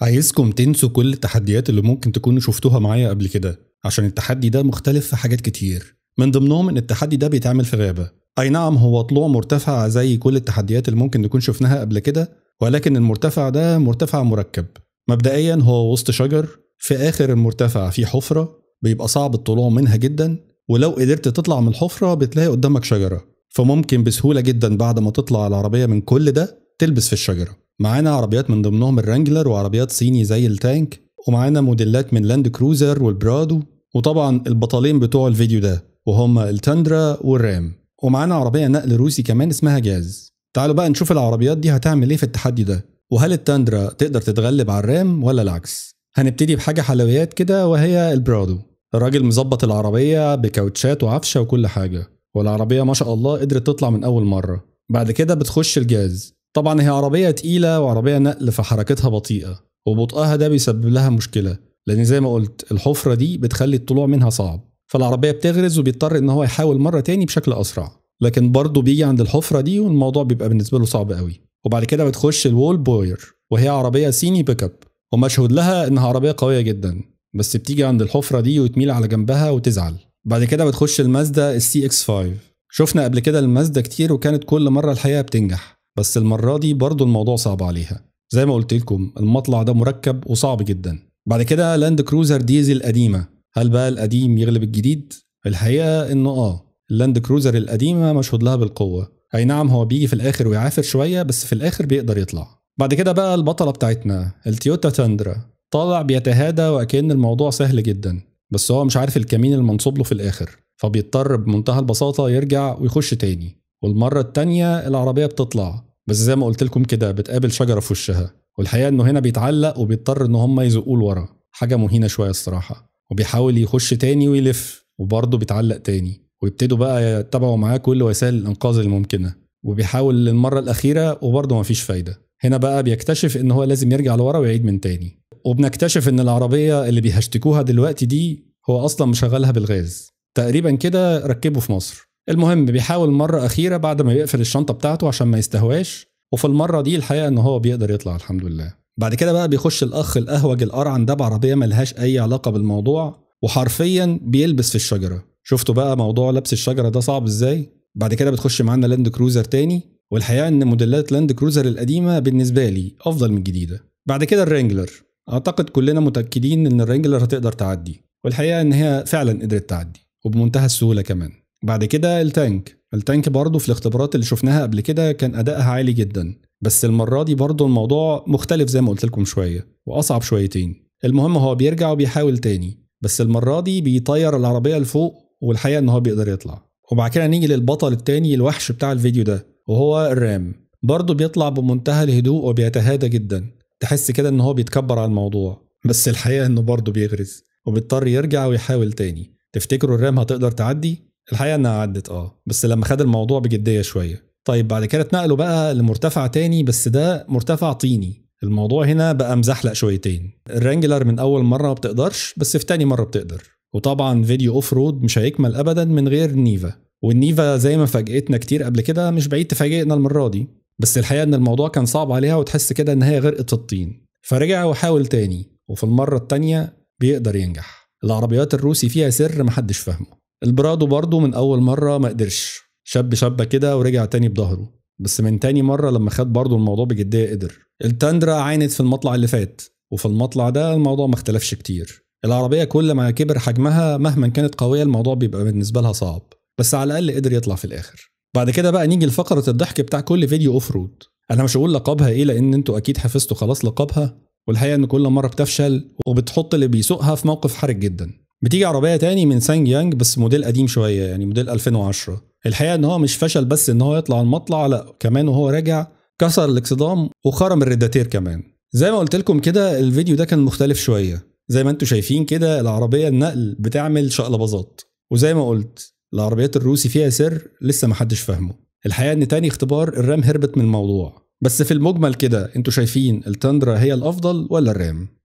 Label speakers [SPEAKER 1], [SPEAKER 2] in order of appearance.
[SPEAKER 1] عايزكم تنسوا كل التحديات اللي ممكن تكونوا شفتوها معايا قبل كده عشان التحدي ده مختلف في حاجات كتير من ضمنهم ان التحدي ده بيتعمل في غابه اي نعم هو طلوع مرتفع زي كل التحديات اللي ممكن نكون شفناها قبل كده ولكن المرتفع ده مرتفع مركب مبدئيا هو وسط شجر في اخر المرتفع في حفره بيبقى صعب الطلوع منها جدا ولو قدرت تطلع من الحفره بتلاقي قدامك شجره فممكن بسهوله جدا بعد ما تطلع العربيه من كل ده تلبس في الشجره معانا عربيات من ضمنهم الرانجلر وعربيات صيني زي التانك ومعانا موديلات من لاند كروزر والبرادو وطبعا البطلين بتوع الفيديو ده وهما التندرا والرام ومعانا عربية نقل روسي كمان اسمها جاز تعالوا بقى نشوف العربيات دي هتعمل ايه في التحدي ده وهل التندرا تقدر تتغلب على الرام ولا العكس هنبتدي بحاجة حلويات كده وهي البرادو الراجل مظبط العربية بكاوتشات وعفشة وكل حاجة والعربية ما شاء الله قدرت تطلع من أول مرة بعد كده بتخش الجاز طبعا هي عربيه تقيله وعربيه نقل فحركتها بطيئه وبطئها ده بيسبب لها مشكله لان زي ما قلت الحفره دي بتخلي الطلوع منها صعب فالعربيه بتغرز وبيضطر ان هو يحاول مره تاني بشكل اسرع لكن برضه بيجي عند الحفره دي والموضوع بيبقى بالنسبه له صعب قوي وبعد كده بتخش الوول بوير وهي عربيه سيني بيك اب ومشهود لها انها عربيه قويه جدا بس بتيجي عند الحفره دي وتميل على جنبها وتزعل بعد كده بتخش المازدا السي اكس 5 شفنا قبل كده المازدا كتير وكانت كل مره الحقيقه بتنجح بس المرة دي برضو الموضوع صعب عليها زي ما قلت لكم المطلع ده مركب وصعب جدا بعد كده لاند كروزر ديزل قديمة هل بقى القديم يغلب الجديد؟ الحقيقة انه اه اللاند كروزر القديمة مشهود لها بالقوة اي نعم هو بيجي في الاخر ويعافر شوية بس في الاخر بيقدر يطلع بعد كده بقى البطلة بتاعتنا التيوتا تندرا طالع بيتهادى وكأن الموضوع سهل جدا بس هو مش عارف الكمين المنصوب له في الاخر فبيضطر بمنتهى البساطة يرجع ويخش تاني والمره التانية العربيه بتطلع بس زي ما قلت لكم كده بتقابل شجره في وشها والحقيقه انه هنا بيتعلق وبيضطر ان هم يزقوه لورا حاجه مهينه شويه الصراحه وبيحاول يخش تاني ويلف وبرضه بيتعلق تاني ويبتدوا بقى يتبعوا معاه كل وسائل الانقاذ الممكنه وبيحاول للمره الاخيره وبرضه مفيش فايده هنا بقى بيكتشف ان هو لازم يرجع لورا ويعيد من تاني وبنكتشف ان العربيه اللي بيهشتكوها دلوقتي دي هو اصلا مشغلها بالغاز تقريبا كده ركبه في مصر المهم بيحاول مرة أخيرة بعد ما بيقفل الشنطة بتاعته عشان ما يستهواش وفي المرة دي الحقيقة إن هو بيقدر يطلع الحمد لله بعد كده بقى بيخش الأخ الأهوج القرعن ده بعربية ملهاش أي علاقة بالموضوع وحرفيا بيلبس في الشجرة شفتوا بقى موضوع لبس الشجرة ده صعب إزاي بعد كده بتخش معانا لاند كروزر تاني والحقيقة إن موديلات لاند كروزر القديمة بالنسبة لي أفضل من الجديدة بعد كده الرينجلر أعتقد كلنا متأكدين إن الرينجلر هتقدر تعدي والحقيقة إن هي فعلا قدرت تعدي وبمنتهى السهولة كمان بعد كده التانك التانك برضه في الاختبارات اللي شفناها قبل كده كان ادائها عالي جدا بس المره دي برضه الموضوع مختلف زي ما قلت لكم شويه واصعب شويتين المهم هو بيرجع وبيحاول تاني بس المره دي بيطير العربيه لفوق والحقيقه ان هو بيقدر يطلع وبعد كده نيجي للبطل التاني الوحش بتاع الفيديو ده وهو الرام برضه بيطلع بمنتهى الهدوء وبيتهادى جدا تحس كده ان هو بيتكبر على الموضوع بس الحقيقه انه برضه بيغرز وبيضطر يرجع ويحاول تاني تفتكروا الرام هتقدر تعدي الحقيقه انها عدت اه بس لما خد الموضوع بجديه شويه طيب بعد كده اتنقلوا بقى لمرتفع تاني بس ده مرتفع طيني الموضوع هنا بقى مزحلق شويتين الرانجلر من اول مره ما بتقدرش بس في تاني مره بتقدر وطبعا فيديو اوف رود مش هيكمل ابدا من غير النيفا والنيفا زي ما فاجئتنا كتير قبل كده مش بعيد تفاجئنا المره دي بس الحقيقه ان الموضوع كان صعب عليها وتحس كده ان هي غرقت الطين فرجع وحاول تاني وفي المره التانيه بيقدر ينجح العربيات الروسي فيها سر محدش فاهمه البرادو برضه من اول مره ما قدرش شاب شابه كده ورجع تاني بظهره بس من تاني مره لما خد برضه الموضوع بجديه قدر التندرا عانت في المطلع اللي فات وفي المطلع ده الموضوع ما اختلفش كتير العربيه كل ما كبر حجمها مهما كانت قويه الموضوع بيبقى بالنسبه لها صعب بس على الاقل قدر يطلع في الاخر بعد كده بقى نيجي لفقره الضحك بتاع كل فيديو اوف رود انا مش هقول لقبها ايه لان انتوا اكيد حفظتوا خلاص لقبها والحقيقه ان كل مره بتفشل وبتحط اللي بيسوقها في موقف حرج جدا بتيجي عربيه تاني من سانج يانج بس موديل قديم شويه يعني موديل 2010 الحقيقه ان هو مش فشل بس ان هو يطلع المطلع لا كمان وهو راجع كسر الاكسدام وخرم الريداتير كمان زي ما قلت لكم كده الفيديو ده كان مختلف شويه زي ما انتم شايفين كده العربيه النقل بتعمل شقلباظات وزي ما قلت العربيات الروسي فيها سر لسه محدش فاهمه الحقيقه ان تاني اختبار الرام هربت من الموضوع بس في المجمل كده انتوا شايفين التندرا هي الافضل ولا الرام